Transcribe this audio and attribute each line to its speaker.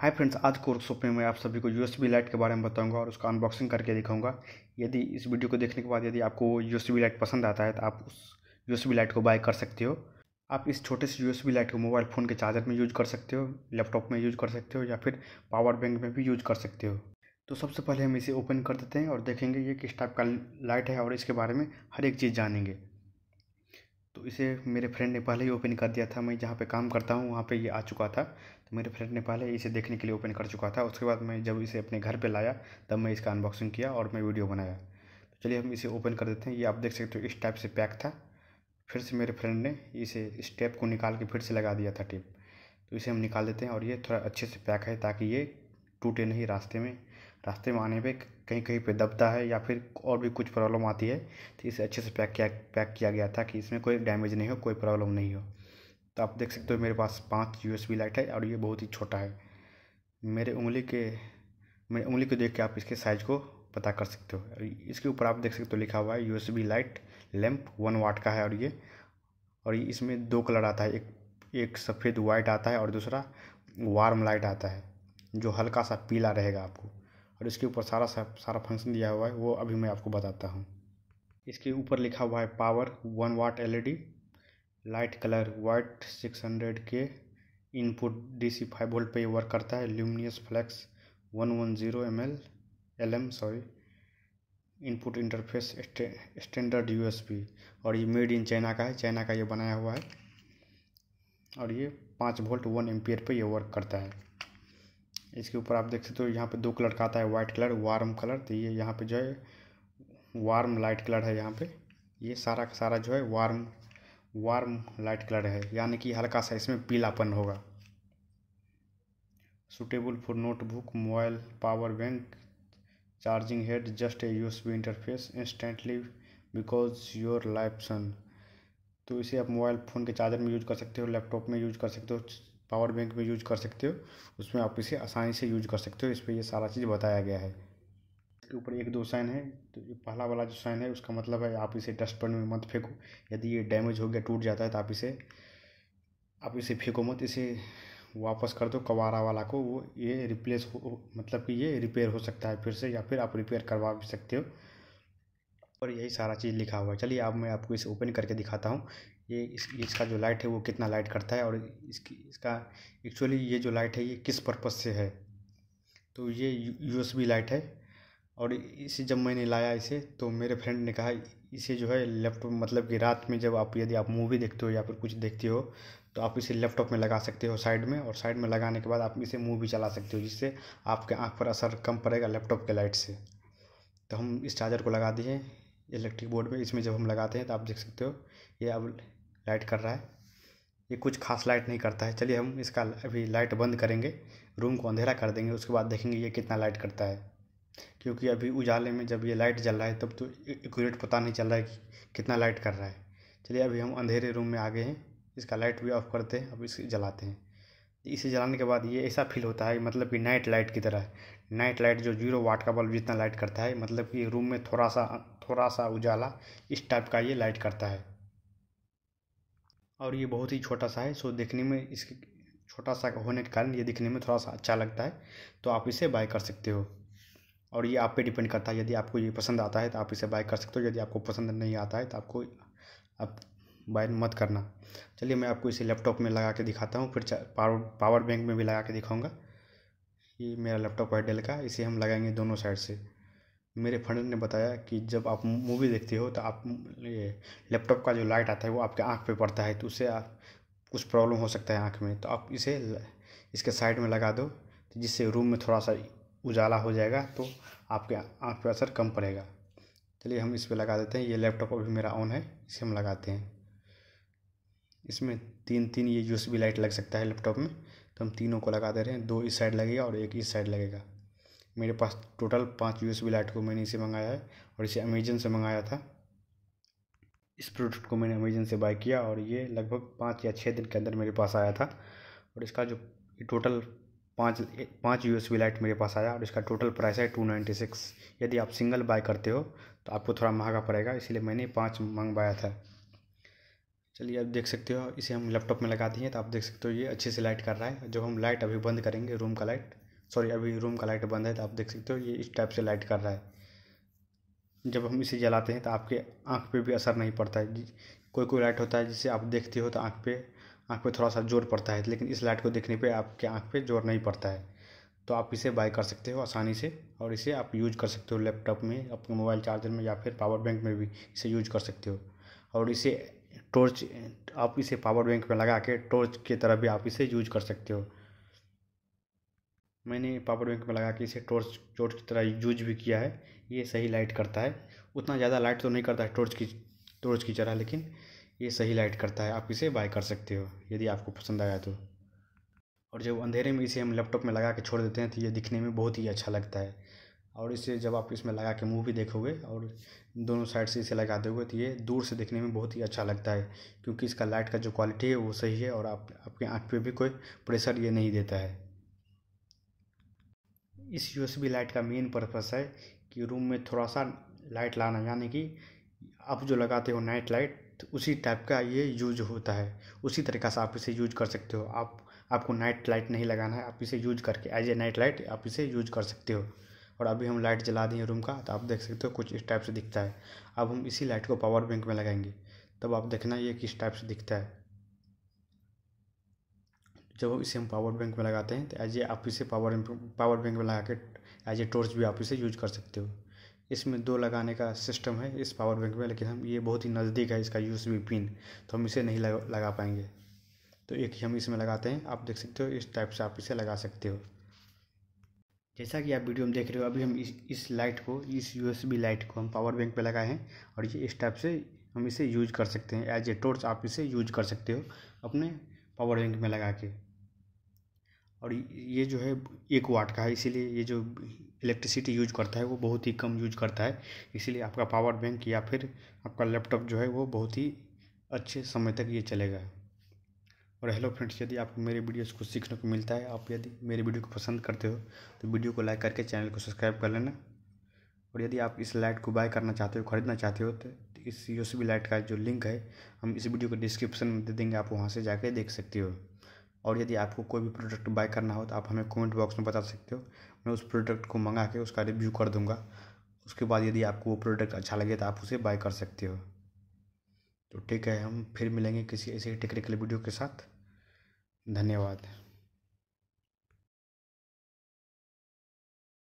Speaker 1: hi friends आज के workshop में मैं आप सभी को यूएसबी लाइट के बारे में बताऊंगा और उसका अनबॉक्सिंग करके दिखाऊंगा यदि इस वीडियो को देखने के बाद यदि आपको यूएसबी लाइट पसंद आता है तो आप उस यूएसबी लाइट को बाय कर सकते हो आप इस छोटे से यूएसबी लाइट को मोबाइल फ़ोन के चार्जर में यूज कर सकते हो लैपटॉप में यूज कर सकते हो या फिर पावर बैंक में भी यूज कर सकते हो तो सबसे पहले हम इसे ओपन कर देते हैं और देखेंगे ये किस टाइप का लाइट है और इसके बारे में हर एक चीज़ जानेंगे तो इसे मेरे फ्रेंड ने पहले ही ओपन कर दिया था मैं जहाँ पे काम करता हूँ वहाँ पे ये आ चुका था तो मेरे फ्रेंड ने पहले इसे देखने के लिए ओपन कर चुका था उसके बाद मैं जब इसे अपने घर पर लाया तब मैं इसका अनबॉक्सिंग किया और मैं वीडियो बनाया तो चलिए हम इसे ओपन कर देते हैं ये आप देख सकते हो इस टाइप से पैक था फिर से मेरे फ्रेंड ने इसे इस टेप को निकाल के फिर से लगा दिया था टेप तो इसे हम निकाल देते हैं और ये थोड़ा अच्छे से पैक है ताकि ये टूटे नहीं रास्ते में रास्ते में आने पे कहीं कहीं पे दबता है या फिर और भी कुछ प्रॉब्लम आती है तो इसे अच्छे से पैक किया पैक किया गया था कि इसमें कोई डैमेज नहीं हो कोई प्रॉब्लम नहीं हो तो आप देख सकते हो मेरे पास पाँच यू एस बी लाइट है और ये बहुत ही छोटा है मेरे उंगली के मेरे उंगली को देख के आप इसके साइज़ को पता कर सकते हो इसके ऊपर आप देख सकते हो लिखा हुआ है U S B light lamp one watt का है और ये और ये इसमें दो कलर आता है एक एक सफ़ेद वाइट आता है और दूसरा वार्म लाइट आता है जो हल्का सा पीला रहेगा आपको और इसके ऊपर सारा सा, सारा फंक्शन दिया हुआ है वो अभी मैं आपको बताता हूँ इसके ऊपर लिखा हुआ है power one watt LED light colour white six hundred के इनपुट डीसी फाइव वोल्ट पे वर्क करता है luminous flux one one zero M L L M sorry input interface standard USB और ये मेड इन चाइना का है China का ये बनाया हुआ है और ये पाँच वोल्ट वन एम्पियर पे ये वर्क करता है इसके ऊपर आप देख सकते हो तो यहाँ पे दो कलर का आता है वाइट कलर वार्म कलर तो ये यहाँ पे जो है वार्म लाइट कलर है यहाँ पे ये सारा का सारा जो है वार्म वार्म लाइट कलर है यानी कि हल्का सा इसमें पीलापन होगा suitable for notebook mobile power bank charging head just a USB interface instantly because your life sun तो इसे आप मोबाइल फ़ोन के चार्जर में यूज कर सकते हो लैपटॉप में यूज कर सकते हो पावर बैंक में यूज कर सकते हो उसमें आप इसे आसानी से यूज कर सकते हो इस पर यह सारा चीज़ बताया गया है इसके ऊपर एक दो साइन है तो ये पहला वाला जो साइन है उसका मतलब है आप इसे डस्टबिन में मत फेंको यदि ये डैमेज हो गया टूट जाता है तो आप इसे आप इसे फेंको मत इसे वापस कर दो कवारा वाला को वो ये रिप्लेस हो मतलब कि ये रिपेयर हो सकता है फिर से या फिर आप रिपेयर करवा भी सकते हो और यही सारा चीज़ लिखा हुआ है चलिए अब मैं आपको इसे ओपन करके दिखाता हूँ ये इस इसका जो लाइट है वो कितना लाइट करता है और इसकी इसका एक्चुअली ये जो लाइट है ये किस पर्पज़ से है तो ये यू लाइट है और इसे जब मैंने लाया इसे तो मेरे फ्रेंड ने कहा इसे जो है लैपटॉप मतलब कि रात में जब आप यदि आप मूवी देखते हो या फिर कुछ देखते हो तो आप इसे लैपटॉप में लगा सकते हो साइड में और साइड में लगाने के बाद आप इसे मूवी चला सकते हो जिससे आपके आँख पर असर कम पड़ेगा लैपटॉप के लाइट से तो हम इस चार्जर को लगा दिए इलेक्ट्रिक बोर्ड में इसमें जब हम लगाते हैं तो आप देख सकते हो ये अब लाइट कर रहा है ये कुछ खास लाइट नहीं करता है चलिए हम इसका अभी लाइट बंद करेंगे रूम को अंधेरा कर देंगे उसके बाद देखेंगे ये कितना लाइट करता है क्योंकि अभी उजाले में जब ये लाइट जल रहा है तब तो एक्यूरेट पता नहीं चल रहा है कि कितना लाइट कर रहा है चलिए अभी हम अंधेरे रूम में आ गए हैं इसका लाइट भी ऑफ करते हैं अब इसे जलाते हैं इसे जलाने के बाद ये ऐसा फील होता है मतलब कि नाइट लाइट की तरह नाइट लाइट जो जीरो वाट का बल्ब जितना लाइट करता है मतलब कि रूम में थोड़ा सा थोड़ा सा उजाला इस टाइप का ये लाइट करता है और ये बहुत ही छोटा सा है सो देखने में इसके छोटा सा होने के कारण ये दिखने में थोड़ा सा अच्छा लगता है तो आप इसे बाय कर सकते हो और ये आप पे डिपेंड करता है यदि आपको ये पसंद आता है तो आप इसे बाय कर सकते हो यदि आपको पसंद नहीं आता है तो आपको आप बाय मत करना चलिए मैं आपको इसे लैपटॉप में लगा के दिखाता हूँ फिर पावर पावर बैंक में भी लगा के दिखाऊँगा ये मेरा लैपटॉप है डेल का इसे हम लगाएंगे दोनों साइड से मेरे फ्रेंड ने बताया कि जब आप मूवी देखते हो तो आप ये लैपटॉप का जो लाइट आता है वो आपके आँख पे पड़ता है तो उससे आप कुछ प्रॉब्लम हो सकता है आँख में तो आप इसे इसके साइड में लगा दो जिससे रूम में थोड़ा सा उजाला हो जाएगा तो आपके आँख पर असर कम पड़ेगा चलिए हम इस पर लगा देते हैं ये लैपटॉप अभी मेरा ऑन है इसे हम लगाते हैं इसमें तीन तीन ये यू लाइट लग सकता है लैपटॉप में तो हम तीनों को लगा दे रहे हैं दो इस साइड लगेगा और एक इस साइड लगेगा मेरे पास टोटल पाँच यू लाइट को मैंने इसे मंगाया है और इसे अमेजन से मंगाया था इस प्रोडक्ट को मैंने अमेजन से बाई किया और ये लगभग पाँच या छः दिन के अंदर मेरे पास आया था और इसका जो टोटल पाँच पाँच यू एस लाइट मेरे पास आया और इसका टोटल प्राइस है टू नाइन्टी सिक्स यदि आप सिंगल बाय करते हो तो आपको थोड़ा महंगा पड़ेगा इसलिए मैंने पाँच मंगवाया था चलिए आप देख सकते हो इसे हम लैपटॉप में लगा दिए तो आप देख सकते हो ये अच्छे से लाइट कर रहा है जब हम लाइट अभी बंद करेंगे रूम का लाइट सॉरी अभी रूम का लाइट बंद है तो आप देख सकते हो ये इस टाइप से लाइट कर रहा है जब हम इसे जलाते हैं तो आपके आँख पर भी असर नहीं पड़ता है कोई कोई लाइट होता है जिसे आप देखते हो तो आँख पर आँख पे थोड़ा सा जोर पड़ता है लेकिन इस लाइट को देखने पे आपके आँख पे जोर नहीं पड़ता है तो आप इसे बाय कर सकते हो आसानी से और इसे आप यूज कर सकते हो लैपटॉप में अपने मोबाइल चार्जर में या फिर पावर बैंक में भी इसे यूज कर सकते हो और इसे टॉर्च आप इसे पावर बैंक में लगा के टॉर्च की तरह भी आप इसे यूज कर सकते हो मैंने पावर बैंक में लगा के इसे टॉर्च टॉर्च की तरह यूज भी किया है ये सही लाइट करता है उतना ज़्यादा लाइट तो नहीं करता है टॉर्च की टॉर्च की तरह लेकिन ये सही लाइट करता है आप इसे बाय कर सकते हो यदि आपको पसंद आया तो और जब अंधेरे में इसे हम लैपटॉप में लगा के छोड़ देते हैं तो ये दिखने में बहुत ही अच्छा लगता है और इसे जब आप इसमें लगा के मूवी देखोगे और दोनों साइड से इसे लगा दोगे तो ये दूर से देखने में बहुत ही अच्छा लगता है क्योंकि इसका लाइट का जो क्वालिटी है वो सही है और आप आपके आँख पे भी कोई प्रेशर ये नहीं देता है इस यू लाइट का मेन पर्पस है कि रूम में थोड़ा सा लाइट लाना यानी कि आप जो लगाते हो नाइट लाइट तो उसी टाइप का ये यूज होता है उसी तरीक़ा से आप इसे यूज कर सकते हो आप आपको नाइट लाइट नहीं लगाना है आप इसे यूज करके एज ए नाइट लाइट आप इसे यूज कर सकते हो और अभी हम लाइट जला दिए रूम का तो आप देख सकते हो कुछ इस टाइप से दिखता है अब हम इसी लाइट को पावर बैंक में लगाएंगे तब आप देखना ये किस टाइप से दिखता है जब हम इसे हम पावर बैंक में लगाते हैं तो एज ए आप इसे पावर पावर बैंक में लगा के एज ए टॉर्च भी आप इसे यूज कर सकते हो इसमें दो लगाने का सिस्टम है इस पावर बैंक में लेकिन हम ये बहुत ही नज़दीक है इसका यू पिन तो हम इसे नहीं लगा पाएंगे तो एक ही हम इसमें लगाते हैं आप देख सकते हो इस टाइप से आप इसे लगा सकते हो जैसा कि आप वीडियो में देख रहे हो अभी हम इस इस लाइट को इस यू लाइट को हम पावर बैंक पे लगाए हैं और ये इस टाइप से हम इसे यूज कर सकते हैं एज ए टॉर्च आप इसे यूज कर सकते हो अपने पावर बैंक में लगा के और ये जो है एक वाट का है इसीलिए ये जो इलेक्ट्रिसिटी यूज करता है वो बहुत ही कम यूज करता है इसीलिए आपका पावर बैंक या फिर आपका लैपटॉप जो है वो बहुत ही अच्छे समय तक ये चलेगा और हेलो फ्रेंड्स यदि आपको मेरे वीडियोस को सीखने को मिलता है आप यदि मेरे वीडियो को पसंद करते हो तो वीडियो को लाइक करके चैनल को सब्सक्राइब कर लेना और यदि आप इस लाइट को बाय करना चाहते हो खरीदना चाहते हो तो इस यूएसबी लाइट का जो लिंक है हम इस वीडियो को डिस्क्रिप्शन में दे देंगे आप वहाँ से जाके देख सकते हो और यदि आपको कोई भी प्रोडक्ट बाय करना हो तो आप हमें कमेंट बॉक्स में बता सकते हो मैं उस प्रोडक्ट को मंगा के उसका रिव्यू कर दूंगा उसके बाद यदि आपको वो प्रोडक्ट अच्छा लगे तो आप उसे बाय कर सकते हो तो ठीक है हम फिर मिलेंगे किसी ऐसे टेक्निकल वीडियो के साथ धन्यवाद